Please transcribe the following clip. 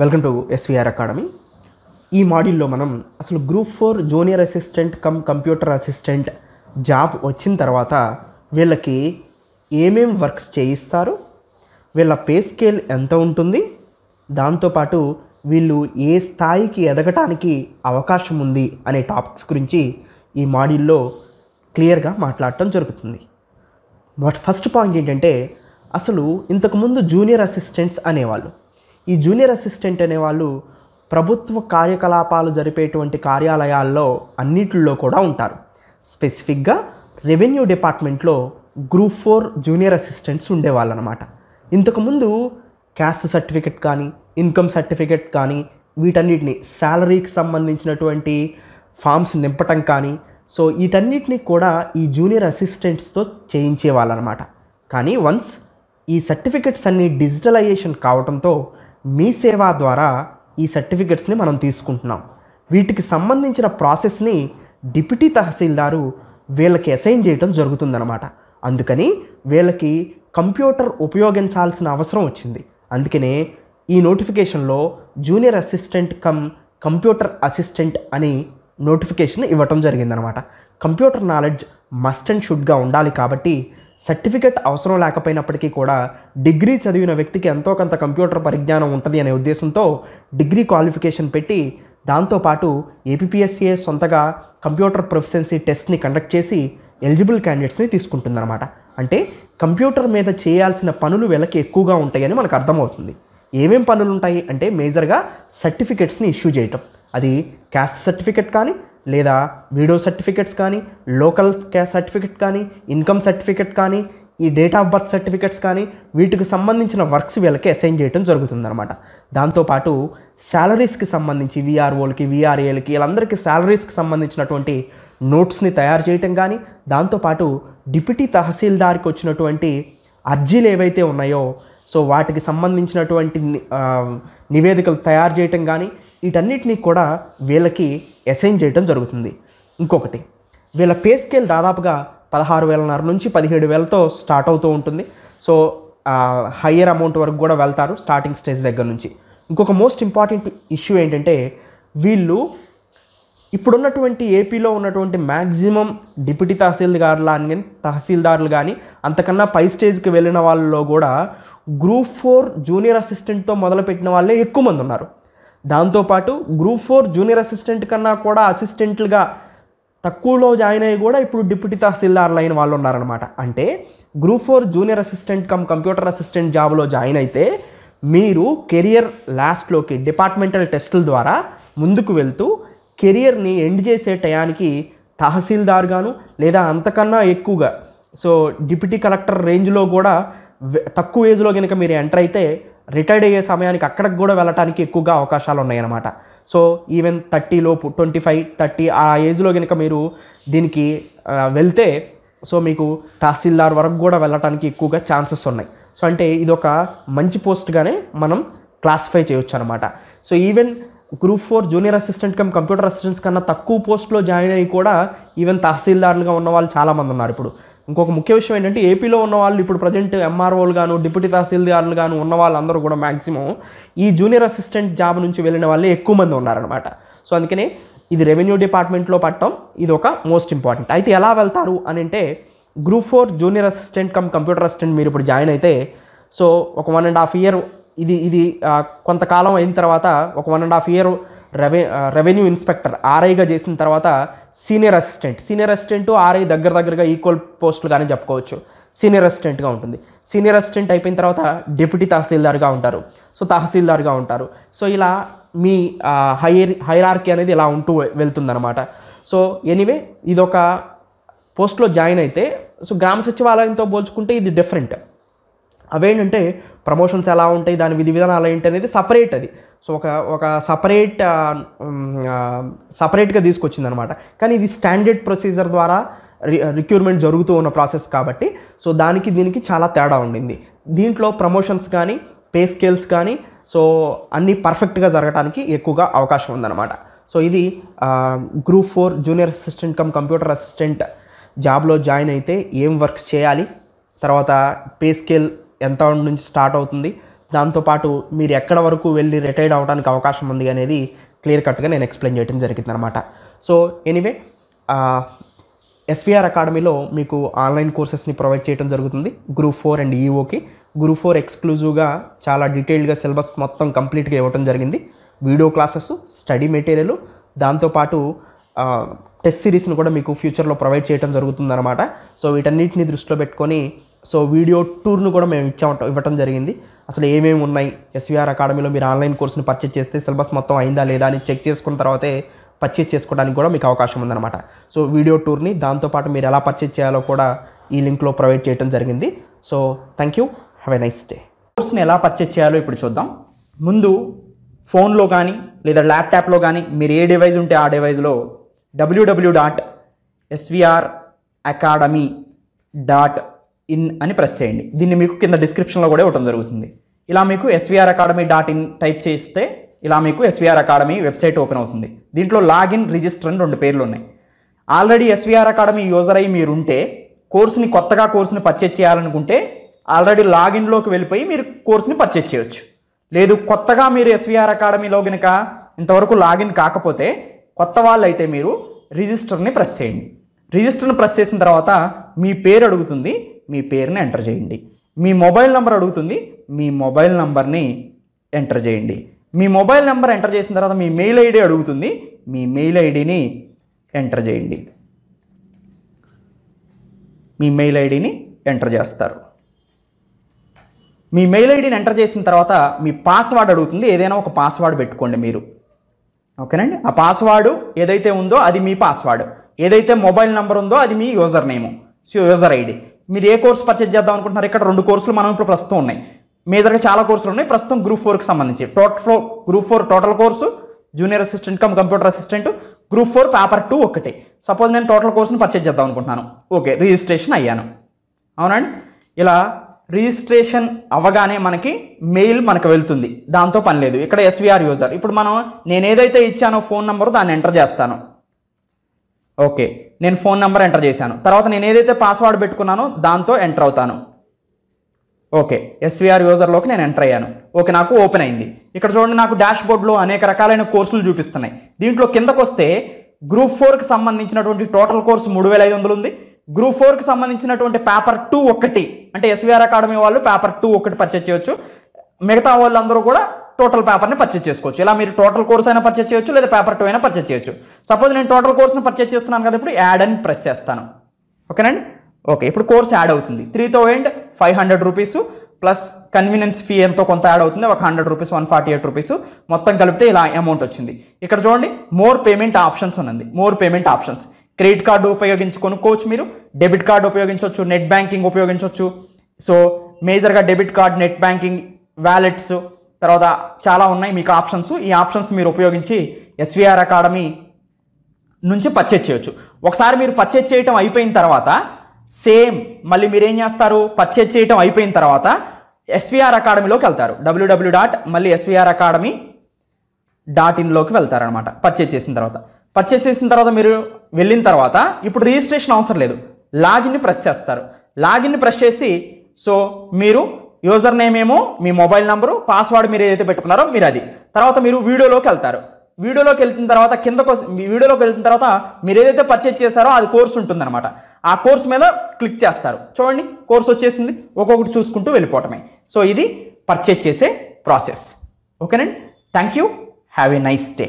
welcome to SVR academy ఈ మాడ్యూల్లో మనం అసలు group four junior assistant cum computer assistant job వచ్చిన తర్వాత వీళ్ళకి ఏమేం వర్క్స్ చేయిస్తారు వీళ్ళ పే స్కేల్ ఎంత ఉంటుంది దాంతోపాటు వీళ్ళు ఏ స్థాయికి ఎదగటానికి అవకాశం ఉంది అనే టాపిక్స్ గురించి ఈ మాడ్యూల్లో క్లియర్గా మాట్లాడటం జరుగుతుంది బట్ ఫస్ట్ పాయింట్ ఏంటంటే అసలు ఇంతకుముందు జూనియర్ అసిస్టెంట్స్ అనేవాళ్ళు ఈ జూనియర్ అసిస్టెంట్ అనేవాళ్ళు ప్రభుత్వ కార్యకలాపాలు జరిపేటువంటి కార్యాలయాల్లో అన్నిటిలో కూడా ఉంటారు స్పెసిఫిక్గా రెవెన్యూ డిపార్ట్మెంట్లో గ్రూప్ ఫోర్ జూనియర్ అసిస్టెంట్స్ ఉండేవాళ్ళు అనమాట ఇంతకుముందు క్యాస్ట్ సర్టిఫికెట్ కానీ ఇన్కమ్ సర్టిఫికెట్ కానీ వీటన్నిటిని శాలరీకి సంబంధించినటువంటి ఫామ్స్ నింపటం కానీ సో వీటన్నిటిని కూడా ఈ జూనియర్ అసిస్టెంట్స్తో చేయించేవాళ్ళనమాట కానీ వన్స్ ఈ సర్టిఫికెట్స్ అన్నీ డిజిటలైజేషన్ కావడంతో మీ సేవ ద్వారా ఈ సర్టిఫికెట్స్ని మనం తీసుకుంటున్నాం వీటికి సంబంధించిన ప్రాసెస్ని డిప్యూటీ తహసీల్దారు వీళ్ళకి అసైన్ చేయడం జరుగుతుందన్నమాట అందుకని వీళ్ళకి కంప్యూటర్ ఉపయోగించాల్సిన అవసరం వచ్చింది అందుకనే ఈ నోటిఫికేషన్లో junior assistant cum computer assistant అని నోటిఫికేషన్ ఇవ్వటం జరిగిందనమాట కంప్యూటర్ నాలెడ్జ్ మస్ట్ అండ్ షుడ్గా ఉండాలి కాబట్టి సర్టిఫికెట్ అవసరం లేకపోయినప్పటికీ కూడా డిగ్రీ చదివిన వ్యక్తికి ఎంతో కొంత కంప్యూటర్ పరిజ్ఞానం ఉంటుంది అనే ఉద్దేశంతో డిగ్రీ క్వాలిఫికేషన్ పెట్టి దాంతోపాటు ఏపీఎస్సీఏ సొంతగా కంప్యూటర్ ప్రొఫిషన్సీ టెస్ట్ని కండక్ట్ చేసి ఎలిజిబుల్ క్యాండిడేట్స్ని తీసుకుంటుందన్నమాట అంటే కంప్యూటర్ మీద చేయాల్సిన పనులు వీళ్ళకి ఎక్కువగా ఉంటాయని మనకు అర్థమవుతుంది ఏమేం పనులు ఉంటాయి అంటే మేజర్గా సర్టిఫికెట్స్ని ఇష్యూ చేయటం అది క్యాస్ట్ సర్టిఫికెట్ కానీ లేదా వీడియో సర్టిఫికెట్స్ కానీ లోకల్ సర్టిఫికెట్ కానీ ఇన్కమ్ సర్టిఫికెట్ కానీ ఈ డేట్ ఆఫ్ బర్త్ సర్టిఫికెట్స్ కానీ వీటికి సంబంధించిన వర్క్స్ వీళ్ళకి అసైన్ చేయడం జరుగుతుందన్నమాట దాంతోపాటు శాలరీస్కి సంబంధించి విఆర్ఓలకి విఆర్ఏలకి వీళ్ళందరికీ శాలరీస్కి సంబంధించినటువంటి నోట్స్ని తయారు చేయటం కానీ దాంతోపాటు డిప్యూటీ తహసీల్దార్కి వచ్చినటువంటి అర్జీలు ఏవైతే ఉన్నాయో సో వాటికి సంబంధించినటువంటి నివేదికలు తయారు చేయటం కానీ వీటన్నిటినీ కూడా వీళ్ళకి అసైన్ చేయటం జరుగుతుంది ఇంకొకటి వీళ్ళ పే స్కేల్ దాదాపుగా పదహారు వేలన్నర నుంచి పదిహేడు వేలతో స్టార్ట్ అవుతూ ఉంటుంది సో హయ్యర్ అమౌంట్ వరకు కూడా వెళ్తారు స్టార్టింగ్ స్టేజ్ దగ్గర నుంచి ఇంకొక మోస్ట్ ఇంపార్టెంట్ ఇష్యూ ఏంటంటే వీళ్ళు ఇప్పుడున్నటువంటి ఏపీలో ఉన్నటువంటి మ్యాక్సిమం డిప్యూటీ తహసీల్దార్లు కానీ తహసీల్దార్లు కానీ అంతకన్నా పై స్టేజ్కి వెళ్ళిన వాళ్ళలో కూడా గ్రూప్ ఫోర్ జూనియర్ అసిస్టెంట్తో మొదలుపెట్టిన వాళ్ళే ఎక్కువ మంది ఉన్నారు దాంతోపాటు గ్రూప్ ఫోర్ జూనియర్ అసిస్టెంట్ కన్నా కూడా అసిస్టెంట్లుగా తక్కువలో జాయిన్ అయ్యి కూడా ఇప్పుడు డిప్యూటీ తహసీల్దార్లు అయిన వాళ్ళు ఉన్నారనమాట అంటే group four junior assistant cum computer assistant జాబ్లో జాయిన్ అయితే మీరు కెరియర్ లాస్ట్లోకి డిపార్ట్మెంటల్ టెస్టుల ద్వారా ముందుకు వెళ్తూ కెరియర్ని ఎండ్ చేసే టయానికి తహసీల్దార్గాను లేదా అంతకన్నా ఎక్కువగా సో డిప్యూటీ కలెక్టర్ రేంజ్లో కూడా తక్కువ ఏజ్లో కనుక మీరు ఎంటర్ అయితే రిటైర్డ్ అయ్యే సమయానికి అక్కడికి కూడా వెళ్ళడానికి ఎక్కువగా అవకాశాలు ఉన్నాయన్నమాట సో ఈవెన్ థర్టీ లోపు ట్వంటీ ఫైవ్ థర్టీ ఆ ఏజ్లో కనుక మీరు దీనికి వెళ్తే సో మీకు తహసీల్దార్ వరకు కూడా వెళ్ళటానికి ఎక్కువగా ఛాన్సెస్ ఉన్నాయి సో అంటే ఇది ఒక మంచి పోస్ట్గానే మనం క్లాసిఫై చేయొచ్చు అనమాట so even group four junior assistant cum computer assistants కన్నా తక్కువ పోస్ట్లో జాయిన్ అయ్యి కూడా ఈవెన్ తహసీల్దారులుగా ఉన్న వాళ్ళు చాలామంది ఉన్నారు ఇప్పుడు ఇంకొక ముఖ్య విషయం ఏంటంటే ఏపీలో ఉన్న వాళ్ళు ఇప్పుడు ప్రజెంట్ ఎంఆర్ఓలు గాను డిప్యూటీ తహసీల్దారులు గాను ఉన్న వాళ్ళందరూ కూడా మ్యాక్సిమం ఈ జూనియర్ అసిస్టెంట్ జాబ్ నుంచి వెళ్ళిన వాళ్ళే ఎక్కువ మంది ఉన్నారనమాట సో అందుకనే ఇది రెవెన్యూ డిపార్ట్మెంట్లో పట్టడం ఇది ఒక మోస్ట్ ఇంపార్టెంట్ అయితే ఎలా వెళ్తారు అని అంటే group four junior assistant cum computer assistant మీరు ఇప్పుడు జాయిన్ అయితే సో ఒక వన్ అండ్ హాఫ్ ఇయర్ ఇది ఇది కొంతకాలం అయిన తర్వాత ఒక వన్ అండ్ హాఫ్ ఇయర్ రెవె రెవెన్యూ ఇన్స్పెక్టర్ ఆర్ఐగా చేసిన తర్వాత senior assistant senior assistant RI దగ్గర దగ్గరగా ఈక్వల్ పోస్టులు కానీ చెప్పుకోవచ్చు సీనియర్ అసిస్టెంట్గా ఉంటుంది సీనియర్ అసిస్టెంట్ అయిపోయిన తర్వాత డిప్యూటీ తహసీల్దార్గా ఉంటారు సో తహసీల్దార్గా ఉంటారు సో ఇలా మీ హైర్ హైరార్కీ అనేది ఇలా ఉంటూ వెళ్తుందనమాట సో ఎనీవే ఇదొక పోస్ట్లో జాయిన్ అయితే సో గ్రామ సచివాలయంతో పోల్చుకుంటే ఇది డిఫరెంట్ అవేంటంటే ప్రమోషన్స్ ఎలా ఉంటాయి దాని విధి విధానాలు ఏంటి అనేది సపరేట్ అది సో ఒక ఒక సపరేట్ సపరేట్గా తీసుకొచ్చింది అనమాట కానీ ఇది స్టాండర్డ్ ప్రొసీజర్ ద్వారా రిక్యూర్మెంట్ జరుగుతూ ఉన్న ప్రాసెస్ కాబట్టి సో దానికి దీనికి చాలా తేడా ఉండింది దీంట్లో ప్రమోషన్స్ కానీ పే స్కేల్స్ కానీ సో అన్నీ పర్ఫెక్ట్గా జరగడానికి ఎక్కువగా అవకాశం ఉందన్నమాట సో ఇది group four junior assistant cum computer assistant జాబ్లో జాయిన్ అయితే ఏం వర్క్స్ చేయాలి తర్వాత పే స్కేల్ ఎంత నుంచి స్టార్ట్ అవుతుంది దాంతోపాటు మీరు ఎక్కడ వరకు వెళ్ళి రిటైర్డ్ అవడానికి అవకాశం ఉంది అనేది క్లియర్ కట్గా నేను ఎక్స్ప్లెయిన్ చేయడం అనమాట సో ఎనీవే ఎస్విఆర్ అకాడమీలో మీకు ఆన్లైన్ కోర్సెస్ని ప్రొవైడ్ చేయడం జరుగుతుంది గ్రూప్ ఫోర్ అండ్ ఈఓకి గ్రూప్ ఫోర్ ఎక్స్క్లూజివ్గా చాలా డీటెయిల్డ్గా సిలబస్ మొత్తం కంప్లీట్గా ఇవ్వడం జరిగింది వీడియో క్లాసెస్ స్టడీ మెటీరియల్ దాంతోపాటు టెస్ట్ సిరీస్ని కూడా మీకు ఫ్యూచర్లో ప్రొవైడ్ చేయడం జరుగుతుందన్నమాట సో వీటన్నిటిని దృష్టిలో పెట్టుకొని సో వీడియో టూర్ను కూడా మేము ఇచ్చామట ఇవ్వటం జరిగింది అసలు ఏమేమి ఉన్నాయి ఎస్వీఆర్ అకాడమీలో మీరు ఆన్లైన్ కోర్సును పర్చేజ్ చేస్తే సిలబస్ మొత్తం అయిందా లేదా అని చెక్ చేసుకున్న తర్వాతే పర్చేజ్ చేసుకోవడానికి కూడా మీకు అవకాశం ఉందన్నమాట సో వీడియో టూర్ని దాంతోపాటు మీరు ఎలా పర్చేజ్ చేయాలో కూడా ఈ లింక్లో ప్రొవైడ్ చేయడం జరిగింది so thank you have a nice day కోర్స్ని ఎలా పర్చేజ్ చేయాలో ఇప్పుడు చూద్దాం ముందు ఫోన్లో కానీ లేదా ల్యాప్టాప్లో కానీ మీరు ఏ డివైస్ ఉంటే ఆ డివైజ్లో WWW dot SVR academy dot in అని ప్రెస్ చేయండి దీన్ని మీకు కింద డిస్క్రిప్షన్లో కూడా ఇవ్వడం జరుగుతుంది ఇలా మీకు SVR academy dot in type చేస్తే ఇలా మీకు ఎస్విఆర్ అకాడమీ వెబ్సైట్ ఓపెన్ అవుతుంది దీంట్లో లాగిన్ రిజిస్టర్ అని రెండు పేర్లు ఉన్నాయి ఆల్రెడీ ఎస్విఆర్ అకాడమీ యూజర్ అయ్యి మీరుంటే కోర్సుని కొత్తగా కోర్సుని పర్చేజ్ చేయాలనుకుంటే ఆల్రెడీ లాగిన్లోకి వెళ్ళిపోయి మీరు కోర్సుని పర్చేజ్ చేయొచ్చు లేదు కొత్తగా మీరు ఎస్విఆర్ అకాడమీలో కనుక ఇంతవరకు లాగిన్ కాకపోతే కొత్త వాళ్ళు అయితే మీరు రిజిస్టర్ని ప్రెస్ చేయండి రిజిస్టర్ను ప్రెస్ చేసిన తర్వాత మీ పేరు అడుగుతుంది మీ పేరుని ఎంటర్ చేయండి మీ మొబైల్ నెంబర్ అడుగుతుంది మీ మొబైల్ నెంబర్ని ఎంటర్ చేయండి మీ మొబైల్ నెంబర్ ఎంటర్ చేసిన తర్వాత మీ మెయిల్ ఐడి అడుగుతుంది మీ మెయిల్ ఐడిని ఎంటర్ చేయండి మీ మెయిల్ ఐడిని ఎంటర్ చేస్తారు మీ మెయిల్ ఐడిని ఎంటర్ చేసిన తర్వాత మీ పాస్వర్డ్ అడుగుతుంది ఏదైనా ఒక పాస్వర్డ్ పెట్టుకోండి మీరు ఓకేనండి ఆ పాస్వర్డ్ ఏదైతే ఉందో అది మీ పాస్వర్డ్ ఏదైతే మొబైల్ నెంబర్ ఉందో అది మీ user name so user ID మీరు ఏ కోర్స్ పర్చేజ్ చేద్దాం అనుకుంటున్నారు ఇక్కడ రెండు కోర్సులు మనం ఇప్పుడు ప్రస్తుతం ఉన్నాయి మేజర్గా చాలా కోర్సులు ఉన్నాయి ప్రస్తుతం గ్రూప్ ఫోర్కి సంబంధించి total four group four total course junior assistant cum computer assistant group four paper two ఒకటి సపోజ్ నేను టోటల్ కోర్సును పర్చేజ్ చేద్దాం అనుకుంటున్నాను ఓకే రిజిస్ట్రేషన్ అయ్యాను అవునండి ఇలా రిజిస్ట్రేషన్ అవ్వగానే మనకి మెయిల్ మనకు వెళ్తుంది దాంతో పని లేదు ఇక్కడ ఎస్విఆర్ యూజర్ ఇప్పుడు మనం నేను ఏదైతే ఇచ్చానో ఫోన్ నెంబర్ దాన్ని ఎంటర్ చేస్తాను ఓకే నేను ఫోన్ నెంబర్ ఎంటర్ చేశాను తర్వాత నేను ఏదైతే పాస్వర్డ్ పెట్టుకున్నానో దాంతో ఎంటర్ అవుతాను ఓకే ఎస్వీఆర్ యూజర్లోకి నేను ఎంటర్ అయ్యాను ఓకే నాకు ఓపెన్ అయింది ఇక్కడ చూడండి నాకు డాష్ బోర్డ్లో అనేక రకాలైన కోర్సులు చూపిస్తున్నాయి దీంట్లో కిందకు వస్తే గ్రూప్ ఫోర్కి సంబంధించినటువంటి టోటల్ కోర్సు మూడు వేల ఐదు వందలు ఉంది గ్రూప్ ఫోర్కి సంబంధించినటువంటి పేపర్ టూ ఒకటి అంటే ఎస్వీఆర్ అకాడమీ వాళ్ళు పేపర్ టూ ఒకటి పర్చేజ్ చేయొచ్చు మిగతా వాళ్ళందరూ కూడా టోటల్ పేపర్ని పర్చేజ్ చేసుకోవచ్చు ఇలా మీరు టోటల్ కోర్స్ అయినా పర్చేజ్ చేయొచ్చు లేదా పేపర్ టూ అయినా పర్చేజ్ చేయొచ్చు సపోజ్ నేను టోటల్ కోర్స్ని పర్చేజ్ చేస్తున్నాను కదా ఇప్పుడు యాడ్ అని ప్రెస్ చేస్తాను ఓకేనండి ఓకే ఇప్పుడు కోర్స్ యాడ్ అవుతుంది three thousand five hundred rupees plus convenience fee ఎంతో కొంత యాడ్ అవుతుంది ఒక hundred rupees one forty eight rupees మొత్తం కలిపితే ఇలా అమౌంట్ వచ్చింది ఇక్కడ చూడండి మోర్ పేమెంట్ ఆప్షన్స్ ఉన్నది more payment options credit card ఉపయోగించి కొనుక్కోవచ్చు మీరు డెబిట్ కార్డు ఉపయోగించవచ్చు నెట్ బ్యాంకింగ్ ఉపయోగించవచ్చు సో మేజర్గా debit card net banking wallets తర్వాత చాలా ఉన్నాయి మీకు ఆప్షన్స్ ఈ ఆప్షన్స్ మీరు ఉపయోగించి ఎస్విఆర్ అకాడమీ నుంచి పర్చేజ్ చేయొచ్చు ఒకసారి మీరు పర్చేజ్ చేయటం అయిపోయిన తర్వాత సేమ్ మళ్ళీ మీరు ఏం చేస్తారు పర్చేజ్ చేయటం అయిపోయిన తర్వాత ఎస్విఆర్ అకాడమీలోకి వెళ్తారు డబ్ల్యూడబ్ల్యూ డాట్ మళ్ళీ ఎస్విఆర్ అకాడమీ డాట్ ఇన్లోకి వెళ్తారనమాట పర్చేజ్ చేసిన తర్వాత పర్చేజ్ చేసిన తర్వాత మీరు వెళ్ళిన తర్వాత ఇప్పుడు రిజిస్ట్రేషన్ అవసరం లేదు లాగిన్ని ప్రెస్ చేస్తారు లాగిన్ని ప్రెస్ చేసి సో మీరు యూజర్ నేమ్ ఏమో మీ మొబైల్ నెంబరు పాస్వర్డ్ మీరు ఏదైతే పెట్టుకున్నారో మీరు అది తర్వాత మీరు వీడియోలోకి వెళ్తారు వీడియోలోకి వెళ్తున్న తర్వాత కిందకు వీడియోలోకి వెళ్తున్న తర్వాత మీరు ఏదైతే పర్చేజ్ చేశారో అది కోర్స్ ఉంటుందన్నమాట ఆ కోర్స్ మీద క్లిక్ చేస్తారు చూడండి కోర్స్ వచ్చేసింది ఒక్కొక్కటి చూసుకుంటూ వెళ్ళిపోవటమే సో ఇది పర్చేజ్ చేసే ప్రాసెస్ ఓకేనండి thank you have a nice day